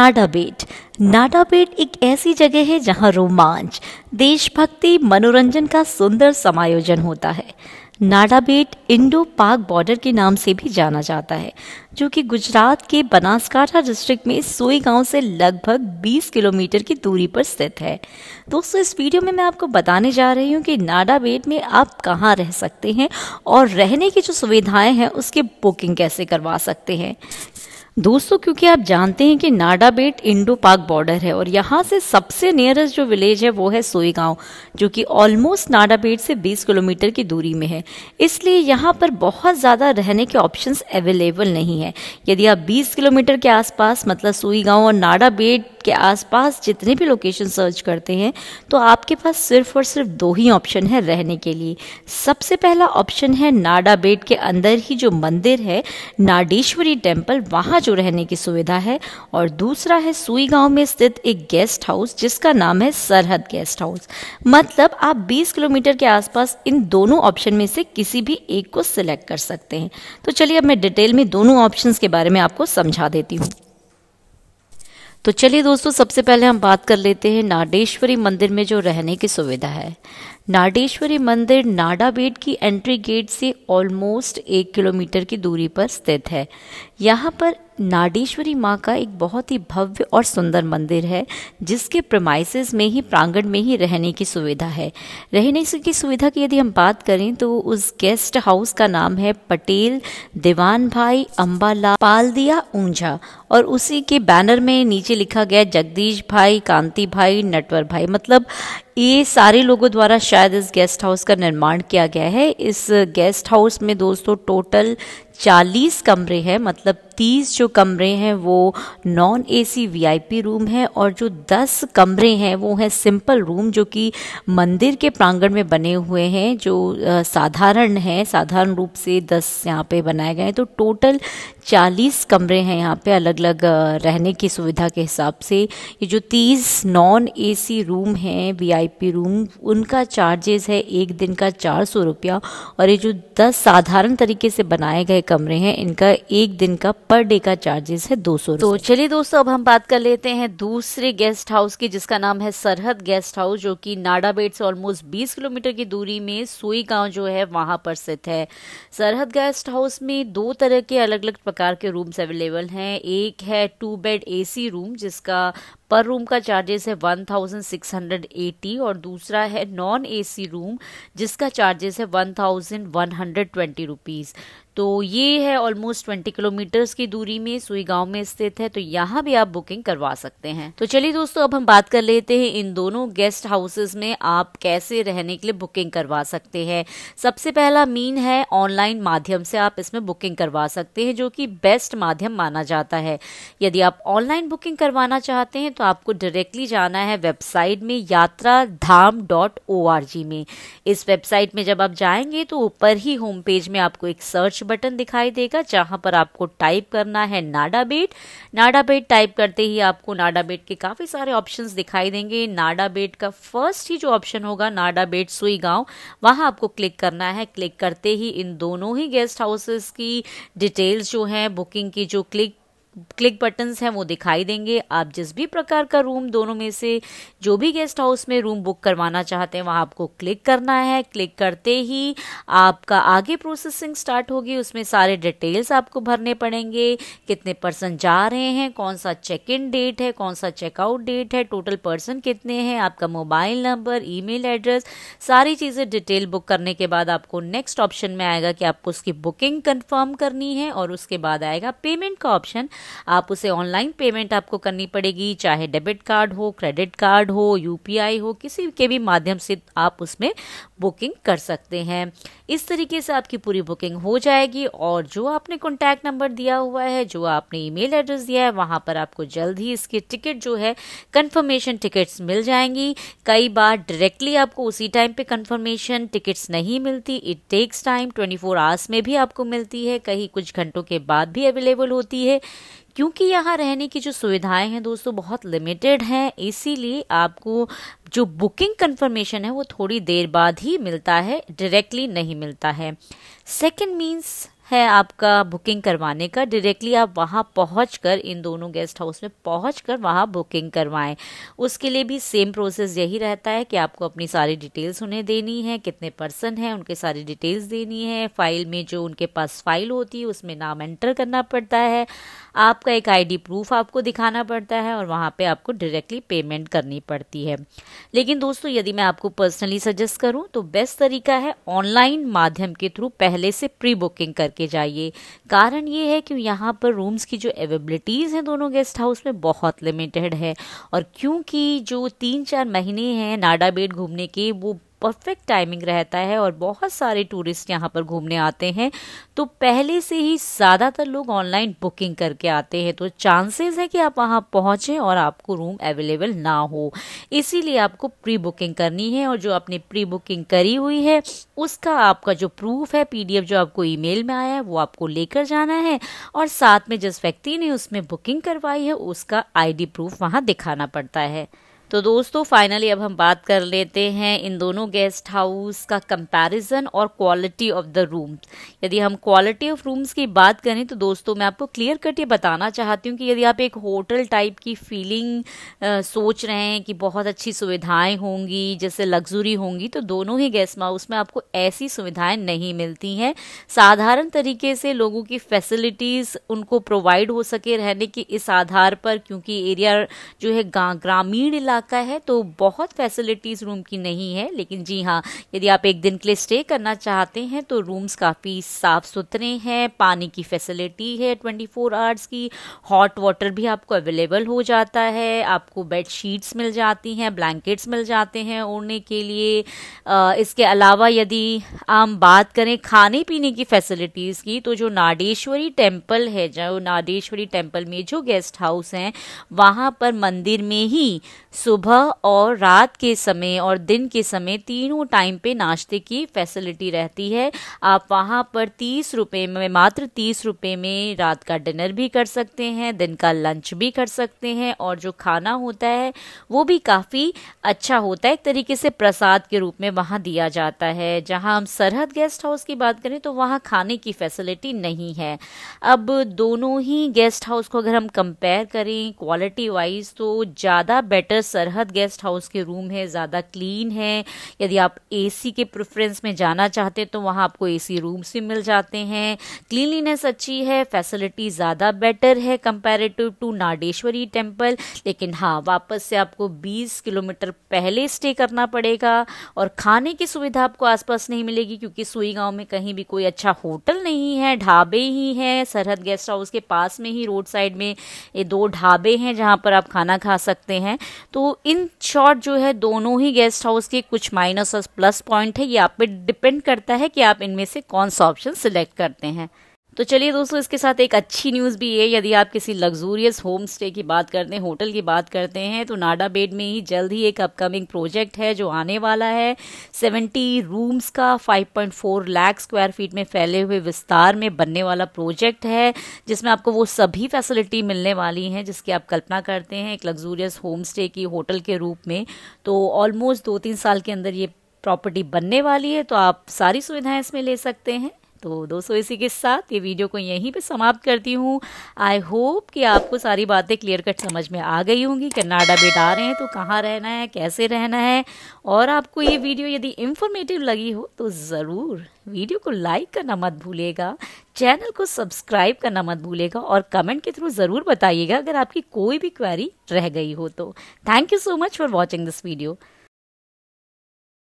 नाडाबेट नाडाबेट एक ऐसी जगह है जहां रोमांच देशभक्ति मनोरंजन का सुंदर समायोजन होता है नाडाबेट इंडो पाक बॉर्डर के नाम से भी जाना जाता है जो कि गुजरात के बनासकाठा डिस्ट्रिक्ट में सोई गांव से लगभग 20 किलोमीटर की दूरी पर स्थित है दोस्तों इस वीडियो में मैं आपको बताने जा रही हूँ कि नाडाबेट में आप कहाँ रह सकते हैं और रहने की जो सुविधाएं हैं उसकी बुकिंग कैसे करवा सकते हैं दोस्तों क्योंकि आप जानते हैं कि नाडा बेट इंडो पाक बॉर्डर है और यहाँ से सबसे नियरेस्ट जो विलेज है वो है सोई गांव जो कि ऑलमोस्ट नाडा बेट से 20 किलोमीटर की दूरी में है इसलिए यहाँ पर बहुत ज़्यादा रहने के ऑप्शंस अवेलेबल नहीं है यदि आप 20 किलोमीटर के आसपास मतलब सोई गांव और नाडा बेट के आसपास जितने भी लोकेशन सर्च करते हैं तो आपके पास सिर्फ और सिर्फ दो ही ऑप्शन है रहने के लिए सबसे पहला ऑप्शन है नाडा बेट के अंदर ही जो मंदिर है नाडेश्वरी टेम्पल वहाँ जो रहने की सुविधा है और दूसरा है सुई गांव में स्थित एक गेस्ट हाउस जिसका नाम है सरहद गेस्ट हाउस मतलब आप 20 किलोमीटर के आसपास इन दोनों ऑप्शन में से किसी भी एक को सिलेक्ट कर सकते हैं तो चलिए अब मैं डिटेल में दोनों ऑप्शंस के बारे में आपको समझा देती हूँ तो चलिए दोस्तों सबसे पहले हम बात कर लेते हैं नाडेश्वरी मंदिर में जो रहने की सुविधा है नाडेश्वरी मंदिर नाडा बेट की एंट्री गेट से ऑलमोस्ट एक किलोमीटर की दूरी पर स्थित है यहाँ पर नाडेश्वरी माँ का एक बहुत ही भव्य और सुंदर मंदिर है जिसके प्रमाइसिस में ही प्रांगण में ही रहने की सुविधा है रहने की सुविधा की यदि हम बात करें तो उस गेस्ट हाउस का नाम है पटेल दीवान भाई अम्बाला पालदिया ऊंझा और उसी के बैनर में नीचे लिखा गया जगदीश भाई कांति भाई नटवर भाई मतलब ये सारे लोगों द्वारा शायद इस गेस्ट हाउस का निर्माण किया गया है इस गेस्ट हाउस में दोस्तों टोटल 40 कमरे हैं मतलब 30 जो कमरे हैं वो नॉन एसी वीआईपी रूम है और जो 10 कमरे हैं वो हैं सिंपल रूम जो कि मंदिर के प्रांगण में बने हुए हैं जो साधारण हैं साधारण रूप से 10 यहाँ पे बनाए गए हैं तो टोटल 40 कमरे हैं यहाँ पे अलग अलग रहने की सुविधा के हिसाब से ये जो 30 नॉन एसी रूम हैं वी वीआईपी रूम उनका चार्जेस है एक दिन का चार सौ रुपया और ये जो दस साधारण तरीके से बनाए गए कमरे हैं इनका एक दिन का पर डे का चार्जेस है दो सौ तो चलिए दोस्तों अब हम बात कर लेते हैं दूसरे गेस्ट हाउस की जिसका नाम है सरहद गेस्ट हाउस जो की नाडाबेट से ऑलमोस्ट बीस किलोमीटर की दूरी में सोई गाँव जो है वहां पर स्थित है सरहद गेस्ट हाउस में दो तरह के अलग अलग प्रकार के रूम्स अवेलेबल हैं एक है टू बेड एसी रूम जिसका पर रूम का चार्जेस है 1680 और दूसरा है नॉन एसी रूम जिसका चार्जेस है 1120 थाउजेंड तो ये है ऑलमोस्ट ट्वेंटी किलोमीटर्स की दूरी में सुई गांव में स्थित है तो यहाँ भी आप बुकिंग करवा सकते हैं तो चलिए दोस्तों अब हम बात कर लेते हैं इन दोनों गेस्ट हाउसेस में आप कैसे रहने के लिए बुकिंग करवा सकते हैं सबसे पहला मीन है ऑनलाइन माध्यम से आप इसमें बुकिंग करवा सकते हैं जो कि बेस्ट माध्यम माना जाता है यदि आप ऑनलाइन बुकिंग करवाना चाहते हैं तो आपको डायरेक्टली जाना है वेबसाइट में यात्रा धाम डॉट ओ आर जी में इस वेबसाइट में जब आप जाएंगे तो ऊपर ही होम पेज में आपको एक सर्च बटन दिखाई देगा जहां पर आपको टाइप करना है नाडा बेट नाडा बेट टाइप करते ही आपको नाडा बेट के काफ़ी सारे ऑप्शंस दिखाई देंगे नाडा बेट का फर्स्ट ही जो ऑप्शन होगा नाडा बेट सुई गांव वहां आपको क्लिक करना है क्लिक करते ही इन दोनों ही गेस्ट हाउसेस की डिटेल्स जो है बुकिंग की जो क्लिक क्लिक बटन्स हैं वो दिखाई देंगे आप जिस भी प्रकार का रूम दोनों में से जो भी गेस्ट हाउस में रूम बुक करवाना चाहते हैं वहाँ आपको क्लिक करना है क्लिक करते ही आपका आगे प्रोसेसिंग स्टार्ट होगी उसमें सारे डिटेल्स आपको भरने पड़ेंगे कितने पर्सन जा रहे हैं कौन सा चेक इन डेट है कौन सा चेकआउट डेट है टोटल पर्सन कितने हैं आपका मोबाइल नंबर ई एड्रेस सारी चीज़ें डिटेल बुक करने के बाद आपको नेक्स्ट ऑप्शन में आएगा कि आपको उसकी बुकिंग कन्फर्म करनी है और उसके बाद आएगा पेमेंट का ऑप्शन आप उसे ऑनलाइन पेमेंट आपको करनी पड़ेगी चाहे डेबिट कार्ड हो क्रेडिट कार्ड हो यूपीआई हो किसी के भी माध्यम से आप उसमें बुकिंग कर सकते हैं इस तरीके से आपकी पूरी बुकिंग हो जाएगी और जो आपने कॉन्टैक्ट नंबर दिया हुआ है जो आपने ईमेल एड्रेस दिया है वहाँ पर आपको जल्द ही इसकी टिकट जो है कन्फर्मेशन टिकट्स मिल जाएंगी कई बार डायरेक्टली आपको उसी टाइम पे कंफर्मेशन टिकट्स नहीं मिलती इट टेक्स टाइम 24 आवर्स में भी आपको मिलती है कहीं कुछ घंटों के बाद भी अवेलेबल होती है क्योंकि यहाँ रहने की जो सुविधाएं हैं दोस्तों बहुत लिमिटेड हैं इसीलिए आपको जो बुकिंग कंफर्मेशन है वो थोड़ी देर बाद ही मिलता है डायरेक्टली नहीं मिलता है सेकंड मींस है आपका बुकिंग करवाने का डायरेक्टली आप वहाँ पहुँच कर इन दोनों गेस्ट हाउस में पहुँच कर वहाँ बुकिंग करवाएं उसके लिए भी सेम प्रोसेस यही रहता है कि आपको अपनी सारी डिटेल्स उन्हें देनी है कितने पर्सन हैं उनके सारी डिटेल्स देनी है फाइल में जो उनके पास फाइल होती है उसमें नाम एंटर करना पड़ता है आपका एक आईडी प्रूफ आपको दिखाना पड़ता है और वहाँ पर आपको डायरेक्टली पेमेंट करनी पड़ती है लेकिन दोस्तों यदि मैं आपको पर्सनली सजेस्ट करूँ तो बेस्ट तरीका है ऑनलाइन माध्यम के थ्रू पहले से प्री बुकिंग करके करके जाइए कारण ये है कि यहाँ पर रूम्स की जो अवेबिलिटीज़ हैं दोनों गेस्ट हाउस में बहुत लिमिटेड है और क्योंकि जो तीन चार महीने हैं नाडा बेट घूमने के वो परफेक्ट टाइमिंग रहता है और बहुत सारे टूरिस्ट यहाँ पर घूमने आते हैं तो पहले से ही ज़्यादातर लोग ऑनलाइन बुकिंग करके आते हैं तो चांसेस है कि आप वहाँ पहुँचें और आपको रूम अवेलेबल ना हो इसीलिए आपको प्री बुकिंग करनी है और जो आपने प्री बुकिंग करी हुई है उसका आपका जो प्रूफ है पी जो आपको ई में आया है वो आपको लेकर जाना है और साथ में जिस व्यक्ति ने उसमें बुकिंग करवाई है उसका आईडी प्रूफ वहाँ दिखाना पड़ता है तो दोस्तों फाइनली अब हम बात कर लेते हैं इन दोनों गेस्ट हाउस का कंपैरिजन और क्वालिटी ऑफ द रूम यदि हम क्वालिटी ऑफ रूम्स की बात करें तो दोस्तों मैं आपको क्लियर कट ये बताना चाहती हूँ कि यदि आप एक होटल टाइप की फीलिंग आ, सोच रहे हैं कि बहुत अच्छी सुविधाएं होंगी जैसे लग्जरी होंगी तो दोनों ही गेस्ट हाउस में आपको ऐसी सुविधाएं नहीं मिलती हैं साधारण तरीके से लोगों की फैसिलिटीज़ उनको प्रोवाइड हो सके रहने के इस आधार पर क्योंकि एरिया जो है ग्रामीण इलाका इलाका है तो बहुत फैसिलिटीज़ रूम की नहीं है लेकिन जी हाँ यदि आप एक दिन के लिए स्टे करना चाहते हैं तो रूम्स काफ़ी साफ़ सुथरे हैं पानी की फैसिलिटी है 24 फोर आवर्स की हॉट वाटर भी आपको अवेलेबल हो जाता है आपको बेड शीट्स मिल जाती हैं ब्लैंकेट्स मिल जाते हैं ओढ़ने के लिए इसके अलावा यदि हम बात करें खाने पीने की फैसिलिटीज़ की तो जो नाडेश्वरी टेम्पल है जो नाडेश्वरी टेम्पल में जो गेस्ट हाउस हैं वहां पर मंदिर में ही सुबह और रात के समय और दिन के समय तीनों टाइम पे नाश्ते की फैसिलिटी रहती है आप वहाँ पर तीस रुपये में मात्र तीस रुपये में रात का डिनर भी कर सकते हैं दिन का लंच भी कर सकते हैं और जो खाना होता है वो भी काफ़ी अच्छा होता है एक तरीके से प्रसाद के रूप में वहाँ दिया जाता है जहाँ हम सरहद गेस्ट हाउस की बात करें तो वहाँ खाने की फैसिलिटी नहीं है अब दोनों ही गेस्ट हाउस को अगर हम कंपेयर करें क्वालिटी वाइज तो ज़्यादा बेटर सरहद गेस्ट हाउस के रूम है ज़्यादा क्लीन है यदि आप एसी के प्रेफरेंस में जाना चाहते हैं तो वहाँ आपको एसी रूम्स भी मिल जाते हैं क्लीनलीनेस अच्छी है फैसिलिटी ज़्यादा बेटर है कंपेरेटिव टू नाडेश्वरी टेम्पल लेकिन हाँ वापस से आपको बीस किलोमीटर पहले स्टे करना पड़ेगा और खाने की सुविधा आपको आसपास नहीं मिलेगी क्योंकि सुई गांव में कहीं भी कोई अच्छा होटल नहीं है ढाबे ही हैं सरहद गेस्ट हाउस के पास में ही रोड साइड में ये दो ढाबे हैं जहां पर आप खाना खा सकते हैं तो इन शॉर्ट जो है दोनों ही गेस्ट हाउस के कुछ माइनस और प्लस पॉइंट है ये आप पे डिपेंड करता है कि आप इनमें से कौन सा ऑप्शन सिलेक्ट करते हैं तो चलिए दोस्तों इसके साथ एक अच्छी न्यूज़ भी है यदि आप किसी लग्जूरियस होम स्टे की बात करते हैं होटल की बात करते हैं तो नाडा बेड में ही जल्द ही एक अपकमिंग प्रोजेक्ट है जो आने वाला है 70 रूम्स का 5.4 लाख स्क्वायर फीट में फैले हुए विस्तार में बनने वाला प्रोजेक्ट है जिसमें आपको वो सभी फैसिलिटी मिलने वाली हैं जिसकी आप कल्पना करते हैं एक लग्जूरियस होम स्टे की होटल के रूप में तो ऑलमोस्ट दो तीन साल के अंदर ये प्रॉपर्टी बनने वाली है तो आप सारी सुविधाएं इसमें ले सकते हैं तो दोस्तों इसी के साथ ये वीडियो को यहीं पे समाप्त करती हूँ आई होप कि आपको सारी बातें क्लियर कट समझ में आ गई होंगी कनाडा बेट आ रहे हैं तो कहाँ रहना है कैसे रहना है और आपको ये वीडियो यदि इन्फॉर्मेटिव लगी हो तो ज़रूर वीडियो को लाइक करना मत भूलेगा चैनल को सब्सक्राइब करना मत भूलेगा और कमेंट के थ्रू ज़रूर बताइएगा अगर आपकी कोई भी क्वेरी रह गई हो तो thank you so much for watching this video